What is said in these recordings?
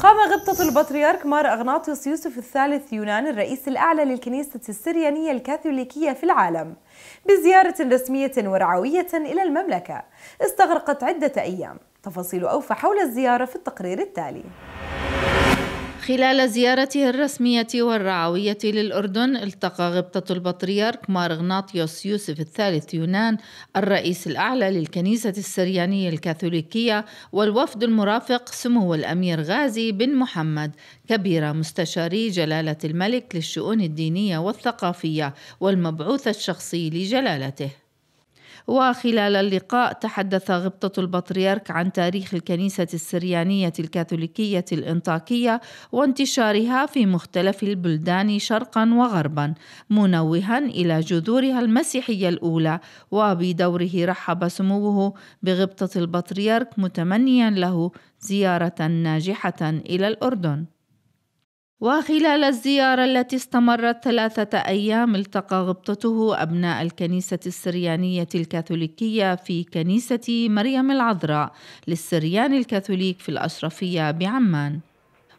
قام غبطة البطريرك مار أغناطيوس يوسف الثالث يونان الرئيس الأعلى للكنيسة السريانية الكاثوليكية في العالم بزيارة رسمية ورعوية إلى المملكة استغرقت عدة أيام تفاصيل أوفى حول الزيارة في التقرير التالي خلال زيارته الرسمية والرعوية للأردن التقى غبطة البطريرك مارغناطيوس يوسف الثالث يونان الرئيس الأعلى للكنيسة السريانية الكاثوليكية والوفد المرافق سمو الأمير غازي بن محمد كبير مستشاري جلالة الملك للشؤون الدينية والثقافية والمبعوث الشخصي لجلالته وخلال اللقاء تحدث غبطة البطريرك عن تاريخ الكنيسة السريانية الكاثوليكية الإنطاكية وانتشارها في مختلف البلدان شرقا وغربا منوها إلى جذورها المسيحية الأولى وبدوره رحب سموه بغبطة البطريرك متمنيا له زيارة ناجحة إلى الأردن وخلال الزيارة التي استمرت ثلاثة أيام التقى غبطته أبناء الكنيسة السريانية الكاثوليكية في كنيسة مريم العذراء للسريان الكاثوليك في الأشرفية بعمان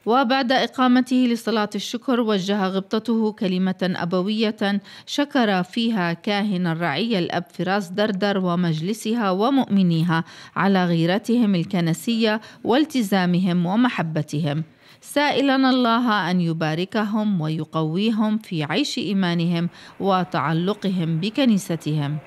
وبعد إقامته لصلاة الشكر وجه غبطته كلمة أبوية شكر فيها كاهن الرعية الأب فراس دردر ومجلسها ومؤمنيها على غيرتهم الكنسية والتزامهم ومحبتهم سائلا الله ان يباركهم ويقويهم في عيش ايمانهم وتعلقهم بكنيستهم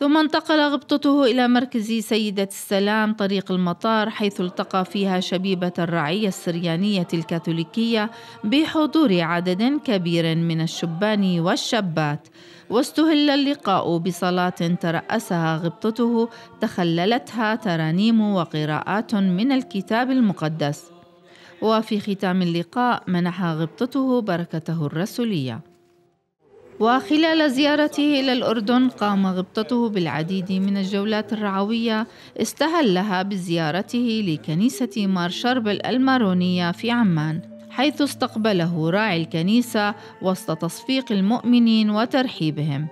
ثم انتقل غبطته إلى مركز سيدة السلام طريق المطار حيث التقى فيها شبيبة الرعية السريانية الكاثوليكية بحضور عدد كبير من الشبان والشابات واستهل اللقاء بصلاة ترأسها غبطته تخللتها ترانيم وقراءات من الكتاب المقدس وفي ختام اللقاء منح غبطته بركته الرسولية وخلال زيارته إلى الأردن قام غبطته بالعديد من الجولات الرعوية استهلها بزيارته لكنيسة مار شربل المارونية في عمان حيث استقبله راعي الكنيسة وسط تصفيق المؤمنين وترحيبهم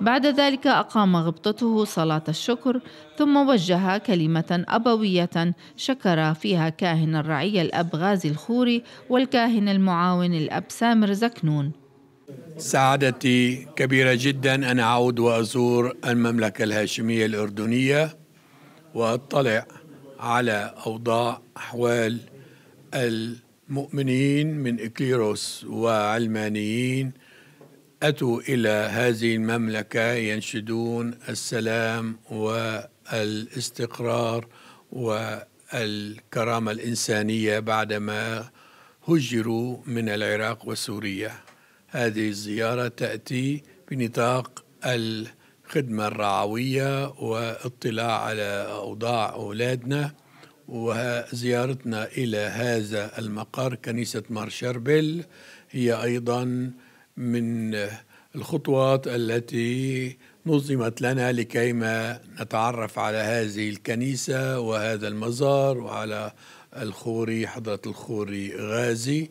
بعد ذلك أقام غبطته صلاة الشكر ثم وجه كلمة أبوية شكر فيها كاهن الرعية الأب غازي الخوري والكاهن المعاون الأب سامر زكنون سعادتي كبيرة جدا أن أعود وأزور المملكة الهاشمية الأردنية وأطلع على أوضاع أحوال المؤمنين من إكليروس وعلمانيين أتوا إلى هذه المملكة ينشدون السلام والاستقرار والكرامة الإنسانية بعدما هجروا من العراق وسوريا هذه الزيارة تأتي بنطاق الخدمة الرعوية واطلاع على أوضاع أولادنا وزيارتنا إلى هذا المقر كنيسة مار هي أيضاً من الخطوات التي نظمت لنا لكيما نتعرف على هذه الكنيسة وهذا المزار وعلى الخوري حضرة الخوري غازي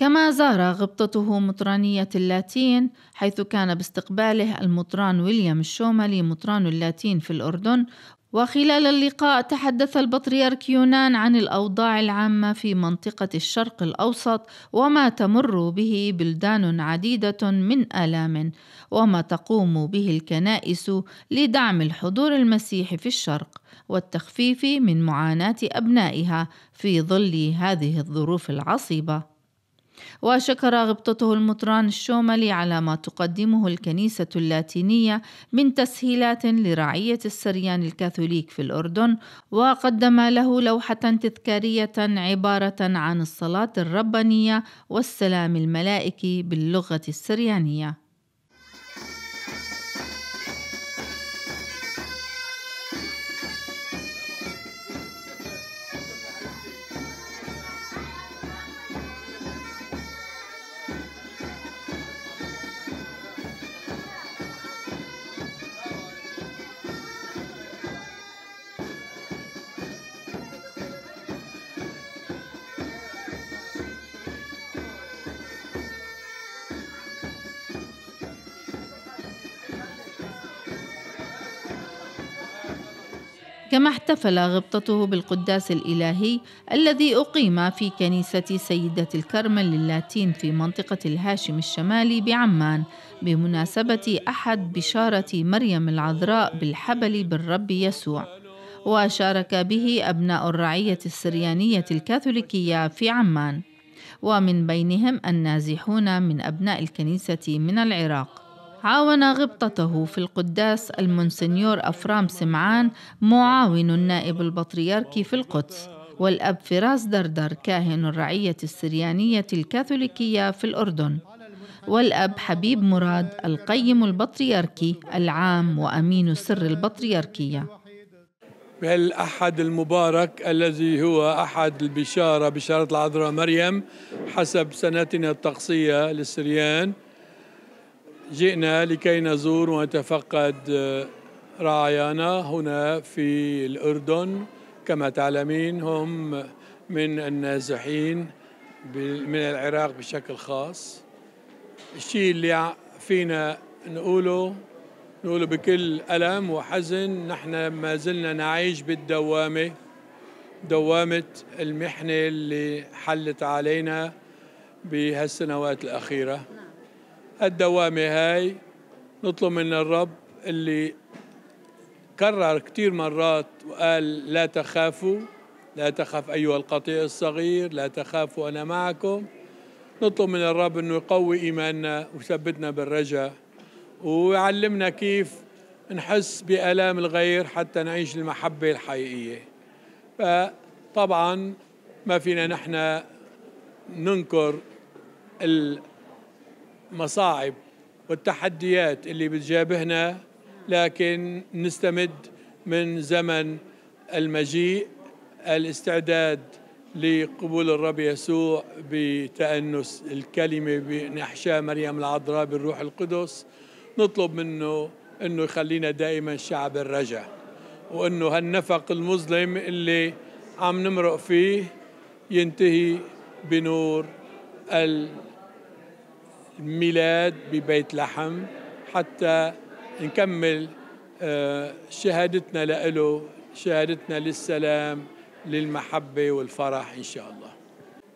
كما زار غبطته مطرانية اللاتين حيث كان باستقباله المطران ويليام الشوملي مطران اللاتين في الأردن وخلال اللقاء تحدث البطريرك يونان عن الأوضاع العامة في منطقة الشرق الأوسط وما تمر به بلدان عديدة من آلام وما تقوم به الكنائس لدعم الحضور المسيحي في الشرق والتخفيف من معاناة أبنائها في ظل هذه الظروف العصيبة وشكر غبطته المطران الشوملي على ما تقدمه الكنيسة اللاتينية من تسهيلات لرعية السريان الكاثوليك في الأردن وقدم له لوحة تذكارية عبارة عن الصلاة الربانية والسلام الملائكي باللغة السريانية كما احتفل غبطته بالقداس الإلهي الذي أقيم في كنيسة سيدة الكرمل اللاتين في منطقة الهاشم الشمالي بعمان بمناسبة أحد بشارة مريم العذراء بالحبل بالرب يسوع وشارك به أبناء الرعية السريانية الكاثوليكية في عمان ومن بينهم النازحون من أبناء الكنيسة من العراق عاون غبطته في القداس المونسنيور أفرام سمعان معاون النائب البطريركي في القدس والأب فراس دردر كاهن الرعية السريانية الكاثوليكية في الأردن والأب حبيب مراد القيم البطريركي العام وأمين سر البطريركية بهالأحد المبارك الذي هو أحد البشارة بشارة العذراء مريم حسب سنتنا الطقسية للسريان جئنا لكي نزور ونتفقد آه، رعايانا هنا في الأردن كما تعلمين هم من النازحين من العراق بشكل خاص الشيء اللي فينا نقوله نقوله بكل ألم وحزن نحن ما زلنا نعيش بالدوامة دوامة المحنة اللي حلت علينا بهالسنوات الأخيرة الدوامة هاي نطلب من الرب اللي كرر كثير مرات وقال لا تخافوا لا تخاف أيها القطيع الصغير لا تخافوا أنا معكم نطلب من الرب أنه يقوي إيماننا ويثبتنا بالرجاء ويعلمنا كيف نحس بآلام الغير حتى نعيش المحبة الحقيقية فطبعا ما فينا نحن ننكر ال المصاعب والتحديات اللي بتجابهنا لكن نستمد من زمن المجيء الاستعداد لقبول الرب يسوع بتأنس الكلمة بنحشاء مريم العذراء بالروح القدس نطلب منه أنه يخلينا دائما شعب الرجع وأنه هالنفق المظلم اللي عم نمرق فيه ينتهي بنور ال ميلاد ببيت لحم حتى نكمل آه، شهادتنا له شهادتنا للسلام للمحبة والفرح إن شاء الله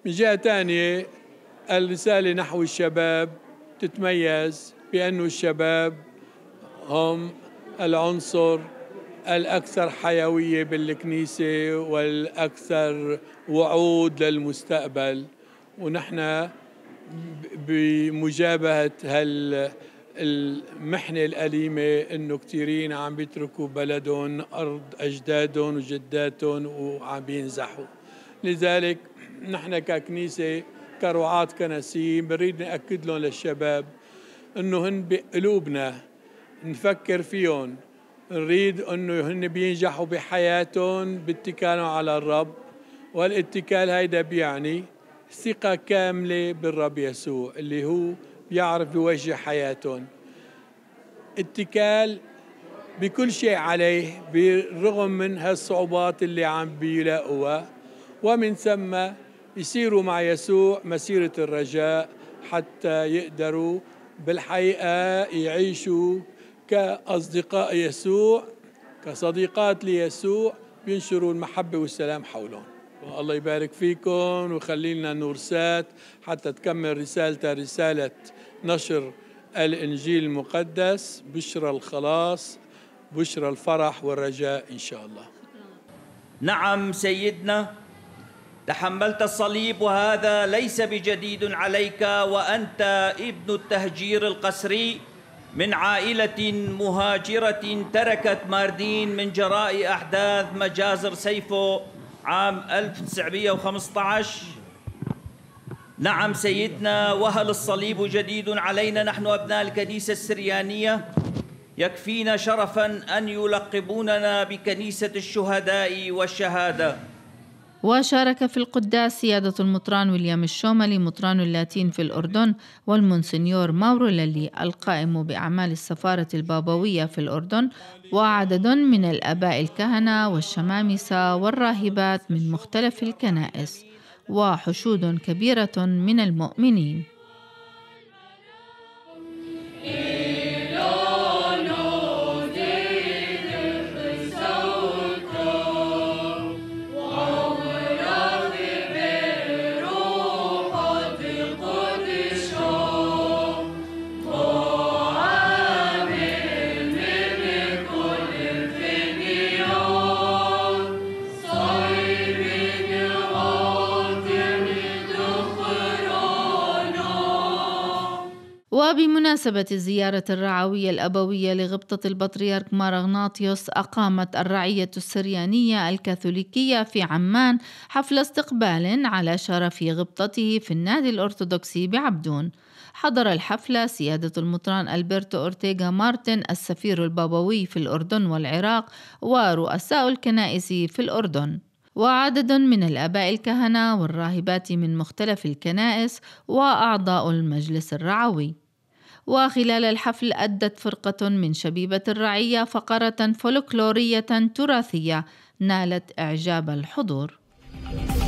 من جهة ثانية الرسالة نحو الشباب تتميز بأنه الشباب هم العنصر الأكثر حيوية بالكنيسة والأكثر وعود للمستقبل ونحن بمجابهة هال المحنة الأليمة إنه كثيرين عم بيتركوا بلدهم أرض أجدادهم وجداتهم وعم بينزحوا لذلك نحن ككنيسة كرعاة كنسيين بريد نأكد لهم للشباب إنه هن بقلوبنا نفكر فيهم نريد إنه هن بينجحوا بحياتهم باتكالهم على الرب والاتكال هيدا بيعني ثقة كاملة بالرب يسوع اللي هو بيعرف يوجه حياتهم اتكال بكل شيء عليه بالرغم من هالصعوبات اللي عم بيلاقوها ومن ثم يسيروا مع يسوع مسيرة الرجاء حتى يقدروا بالحقيقة يعيشوا كأصدقاء يسوع كصديقات ليسوع بينشروا المحبة والسلام حولهم الله يبارك فيكم ويخلي لنا نورسات حتى تكمل رسالتها رسالة نشر الإنجيل المقدس بشرى الخلاص بشرى الفرح والرجاء إن شاء الله نعم سيدنا تحملت الصليب وهذا ليس بجديد عليك وأنت ابن التهجير القسري من عائلة مهاجرة تركت ماردين من جراء أحداث مجازر سيفو عام 1915 نعم سيدنا وهل الصليب جديد علينا نحن أبناء الكنيسة السريانية يكفينا شرفا أن يلقبوننا بكنيسة الشهداء والشهادة وشارك في القداس سيادة المطران ويليام الشوملي مطران اللاتين في الأردن والمونسنيور ماورو للي القائم بأعمال السفارة البابوية في الأردن وعدد من الآباء الكهنة والشمامسة والراهبات من مختلف الكنائس وحشود كبيرة من المؤمنين وبمناسبة الزيارة الرعوية الأبوية لغبطة البطريرك مارغناطيوس أقامت الرعية السريانية الكاثوليكية في عمان حفل استقبال على شرف غبطته في النادي الأرثوذكسي بعبدون حضر الحفلة سيادة المطران ألبرتو أورتيغا مارتن السفير البابوي في الأردن والعراق ورؤساء الكنائس في الأردن وعدد من الآباء الكهنة والراهبات من مختلف الكنائس وأعضاء المجلس الرعوي وخلال الحفل أدت فرقة من شبيبة الرعية فقرة فولكلورية تراثية نالت إعجاب الحضور.